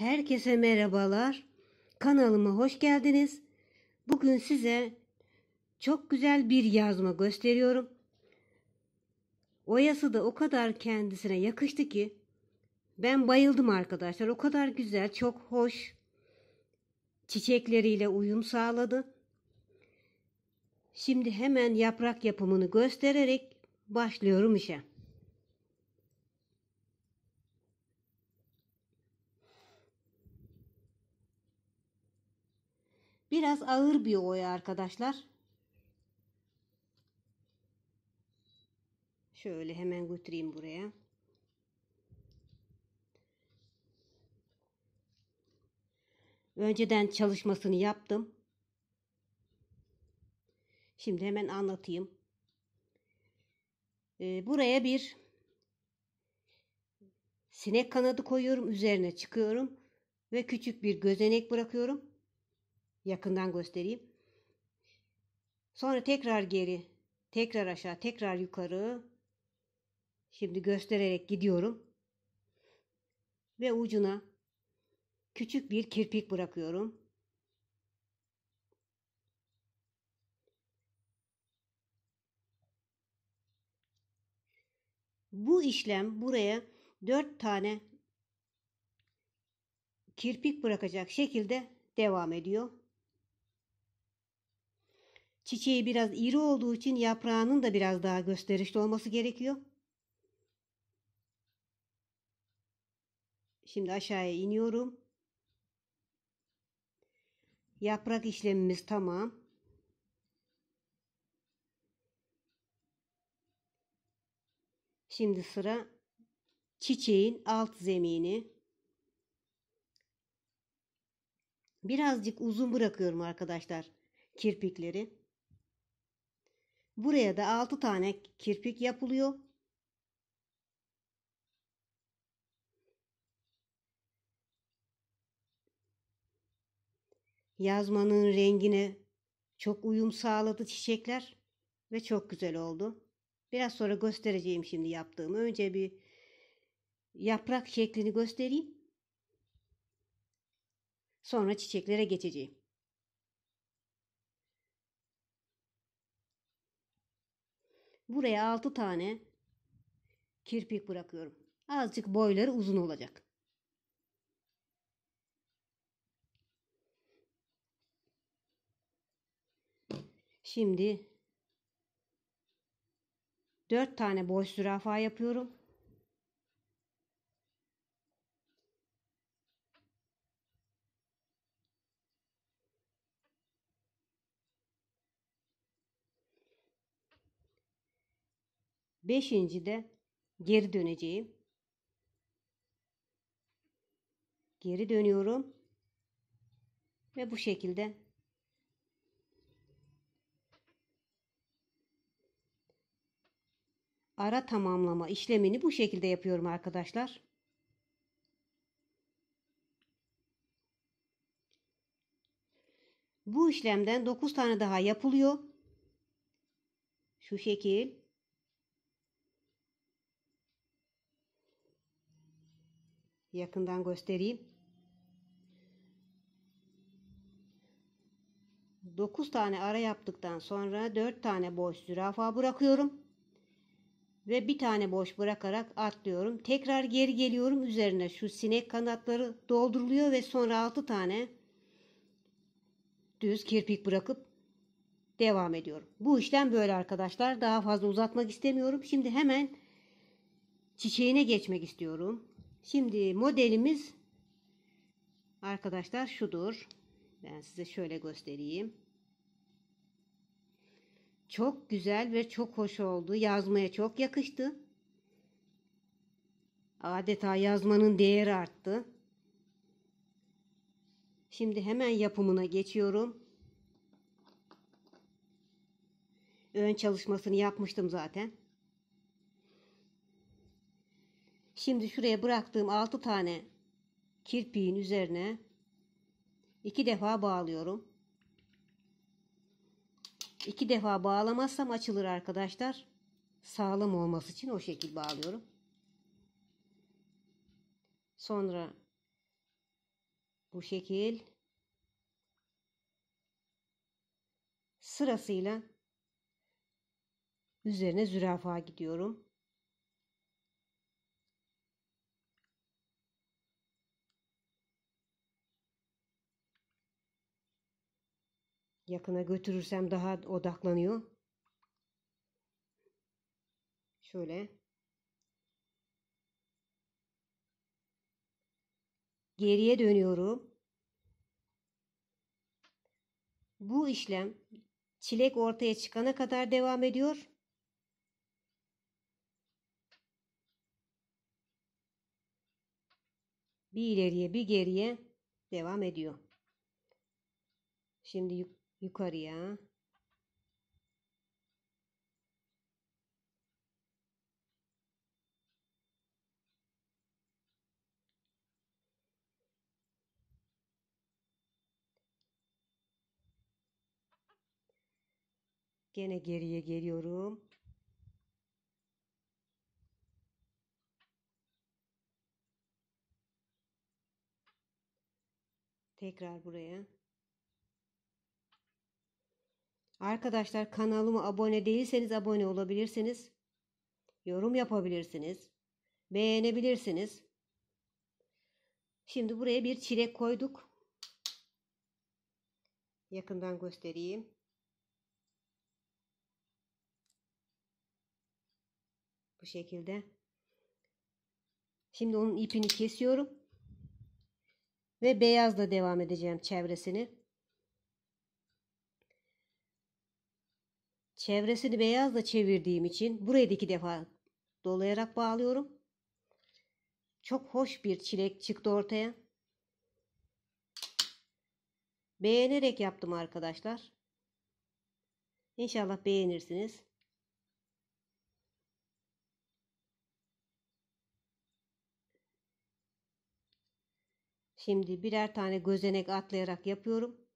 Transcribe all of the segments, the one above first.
Herkese merhabalar. Kanalıma hoş geldiniz. Bugün size çok güzel bir yazma gösteriyorum. Oyası da o kadar kendisine yakıştı ki ben bayıldım arkadaşlar. O kadar güzel, çok hoş. Çiçekleriyle uyum sağladı. Şimdi hemen yaprak yapımını göstererek başlıyorum işe. Biraz ağır bir oya arkadaşlar. Şöyle hemen götüreyim buraya. Önceden çalışmasını yaptım. Şimdi hemen anlatayım. Ee, buraya bir sinek kanadı koyuyorum. Üzerine çıkıyorum. Ve küçük bir gözenek bırakıyorum. Yakından göstereyim. Sonra tekrar geri, tekrar aşağı, tekrar yukarı. Şimdi göstererek gidiyorum. Ve ucuna küçük bir kirpik bırakıyorum. Bu işlem buraya 4 tane kirpik bırakacak şekilde devam ediyor. Çiçeği biraz iri olduğu için yaprağının da biraz daha gösterişli olması gerekiyor. Şimdi aşağıya iniyorum. Yaprak işlemimiz tamam. Şimdi sıra çiçeğin alt zemini. Birazcık uzun bırakıyorum arkadaşlar kirpikleri. Buraya da 6 tane kirpik yapılıyor. Yazmanın rengine çok uyum sağladı çiçekler ve çok güzel oldu. Biraz sonra göstereceğim şimdi yaptığımı. Önce bir yaprak şeklini göstereyim. Sonra çiçeklere geçeceğim. Buraya 6 tane kirpik bırakıyorum. Azıcık boyları uzun olacak. Şimdi 4 tane boş zürafa yapıyorum. Beşinci de geri döneceğim. Geri dönüyorum. Ve bu şekilde ara tamamlama işlemini bu şekilde yapıyorum arkadaşlar. Bu işlemden 9 tane daha yapılıyor. Şu şekil. yakından göstereyim. 9 tane ara yaptıktan sonra 4 tane boş zürafa bırakıyorum. Ve bir tane boş bırakarak atlıyorum. Tekrar geri geliyorum. Üzerine şu sinek kanatları dolduruluyor ve sonra 6 tane düz kirpik bırakıp devam ediyorum. Bu işlem böyle arkadaşlar. Daha fazla uzatmak istemiyorum. Şimdi hemen çiçeğine geçmek istiyorum. Şimdi modelimiz arkadaşlar şudur. Ben size şöyle göstereyim. Çok güzel ve çok hoş oldu. Yazmaya çok yakıştı. Adeta yazmanın değeri arttı. Şimdi hemen yapımına geçiyorum. Ön çalışmasını yapmıştım zaten. Şimdi şuraya bıraktığım 6 tane kirpiğin üzerine 2 defa bağlıyorum. 2 defa bağlamazsam açılır arkadaşlar. Sağlam olması için o şekilde bağlıyorum. Sonra bu şekil sırasıyla üzerine zürafa gidiyorum. Yakına götürürsem daha odaklanıyor. Şöyle. Geriye dönüyorum. Bu işlem çilek ortaya çıkana kadar devam ediyor. Bir ileriye bir geriye devam ediyor. Şimdi yukarıya Gene geriye geliyorum. Tekrar buraya. Arkadaşlar kanalıma abone değilseniz abone olabilirsiniz. Yorum yapabilirsiniz. Beğenebilirsiniz. Şimdi buraya bir çilek koyduk. Yakından göstereyim. Bu şekilde. Şimdi onun ipini kesiyorum. Ve beyazla devam edeceğim çevresini. Çevresini beyazla çevirdiğim için burayı da iki defa dolayarak bağlıyorum. Çok hoş bir çilek çıktı ortaya. Beğenerek yaptım arkadaşlar. İnşallah beğenirsiniz. Şimdi birer tane gözenek atlayarak yapıyorum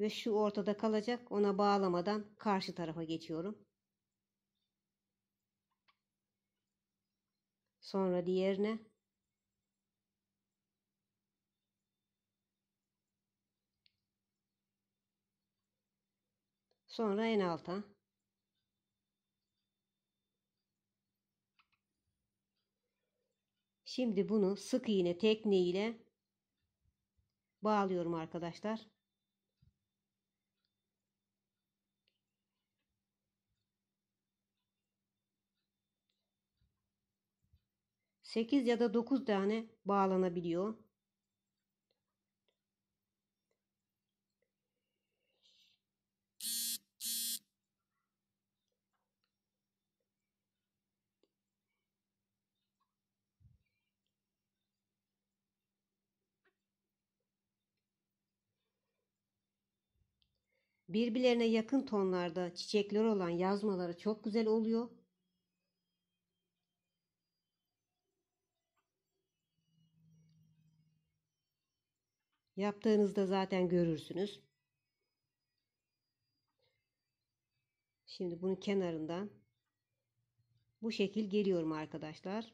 ve şu ortada kalacak ona bağlamadan karşı tarafa geçiyorum. Sonra diğerine. Sonra en alta. Şimdi bunu sık iğne tekniğiyle bağlıyorum arkadaşlar. 8 ya da 9 tane bağlanabiliyor. Birbirlerine yakın tonlarda çiçekler olan yazmaları çok güzel oluyor. Yaptığınızda zaten görürsünüz. Şimdi bunu kenarından bu şekil geliyorum arkadaşlar.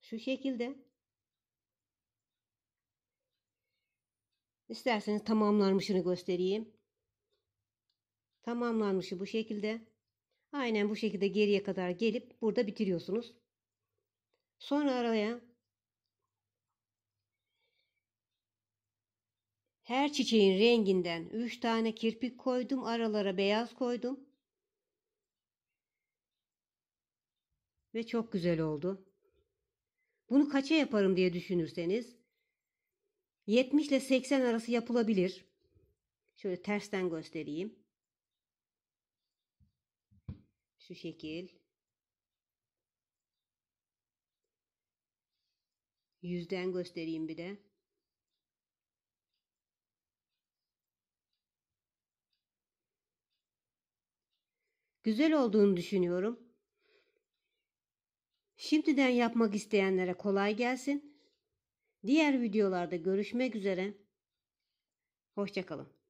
Şu şekilde. İsterseniz tamamlanmışını göstereyim. Tamamlanmışı bu şekilde. Aynen bu şekilde geriye kadar gelip burada bitiriyorsunuz. Sonra araya her çiçeğin renginden 3 tane kirpik koydum. Aralara beyaz koydum. Ve çok güzel oldu. Bunu kaça yaparım diye düşünürseniz 70 ile 80 arası yapılabilir. Şöyle tersten göstereyim. Şu şekil. Yüzden göstereyim bir de. Güzel olduğunu düşünüyorum. Şimdiden yapmak isteyenlere kolay gelsin. Diğer videolarda görüşmek üzere. Hoşçakalın.